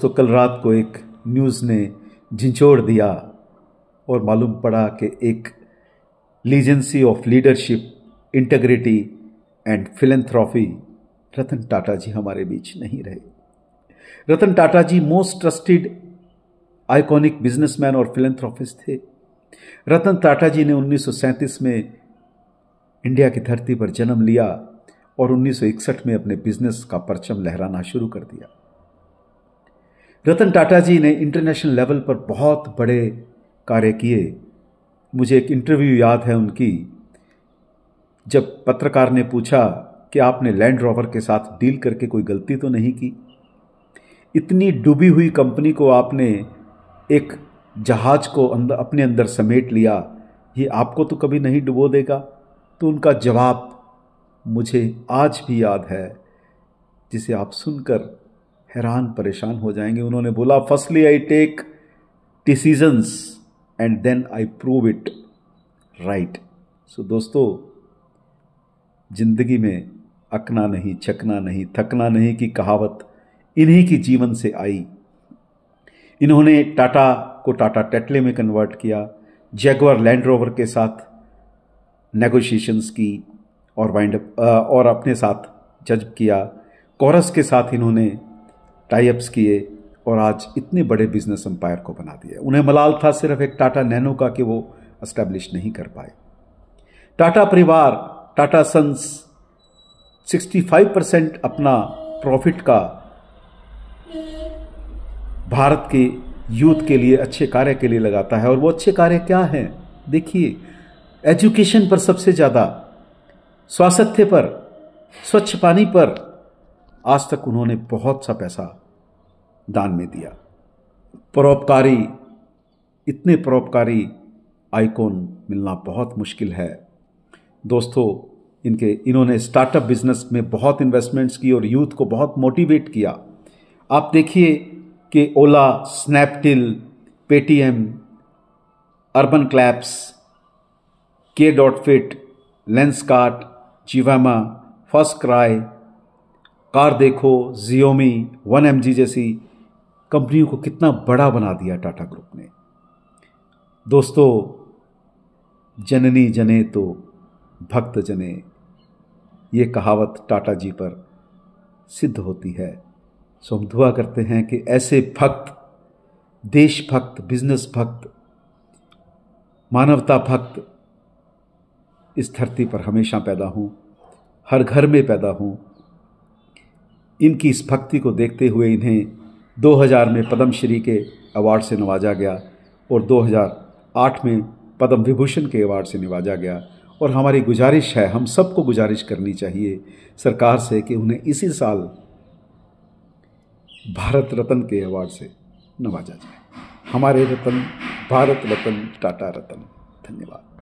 दोस्तों कल रात को एक न्यूज़ ने झिंझोड़ दिया और मालूम पड़ा कि एक legacy of leadership integrity and philanthropy Ratan Tata ji हमारे बीच नहीं रहे Ratan Tata ji most trusted iconic businessman और फिलेंथ्रॉफिस्ट थे रतन टाटा जी ने 1937 में इंडिया की धरती पर जन्म लिया और 1961 में अपने बिजनेस का परचम लहराना शुरू कर दिया रतन टाटा जी ने इंटरनेशनल लेवल पर बहुत बड़े कार्य किए मुझे एक इंटरव्यू याद है उनकी जब पत्रकार ने पूछा कि आपने लैंड रोवर के साथ डील करके कोई गलती तो नहीं की इतनी डूबी हुई कंपनी को आपने एक जहाज को अंदर अपने अंदर समेट लिया ये आपको तो कभी नहीं डुबो देगा तो उनका जवाब मुझे आज भी याद है जिसे आप सुनकर हैरान परेशान हो जाएंगे उन्होंने बोला firstly I take decisions and then I prove it right so दोस्तों जिंदगी में अकना नहीं छकना नहीं थकना नहीं की कहावत इन्हीं की जीवन से आई इन्होंने टाटा को टाटा टेटले में कन्वर्ट किया जैगवर लैंड रोवर के साथ नेगोशिएशंस की और वाइंड और अपने साथ जज किया कॉरस के साथ इन्होंने टाइप्स किए और आज इतने बड़े बिजनेस एम्पायर को बना दिया उन्हें मलाल था सिर्फ एक टाटा नैनो का कि वो इस्टेब्लिश नहीं कर पाए टाटा परिवार टाटा सन्स 65 परसेंट अपना प्रॉफिट का भारत के यूथ के लिए अच्छे कार्य के लिए लगाता है और वो अच्छे कार्य क्या हैं देखिए एजुकेशन पर सबसे ज़्यादा स्वास्थ्य पर स्वच्छ पानी पर आज तक उन्होंने बहुत सा पैसा दान में दिया परोपकारी इतने परोपकारी आइकॉन मिलना बहुत मुश्किल है दोस्तों इनके इन्होंने स्टार्टअप बिजनेस में बहुत इन्वेस्टमेंट्स की और यूथ को बहुत मोटिवेट किया आप देखिए कि Ola Snapdeal Paytm Urban Claps के dot fit Lenskart Zivame FirstCry CarDekho Xiaomi one M जैसी कंपनियों को कितना बड़ा बना दिया टाटा ग्रुप ने दोस्तों जननी जने तो भक्त जने ये कहावत टाटा जी पर सिद्ध होती है सो हम दुआ करते हैं कि ऐसे भक्त देशभक्त बिजनेस भक्त मानवता भक्त इस धरती पर हमेशा पैदा हों हर घर में पैदा हों इनकी इस भक्ति को देखते हुए इन्हें 2000 में पद्मश्री के अवार्ड से नवाजा गया और 2008 में पद्म विभूषण के अवार्ड से नवाजा गया और हमारी गुजारिश है हम सबको गुजारिश करनी चाहिए सरकार से कि उन्हें इसी साल भारत रत्न के अवार्ड से नवाजा जाए हमारे रतन भारत रत्न टाटा रत्न धन्यवाद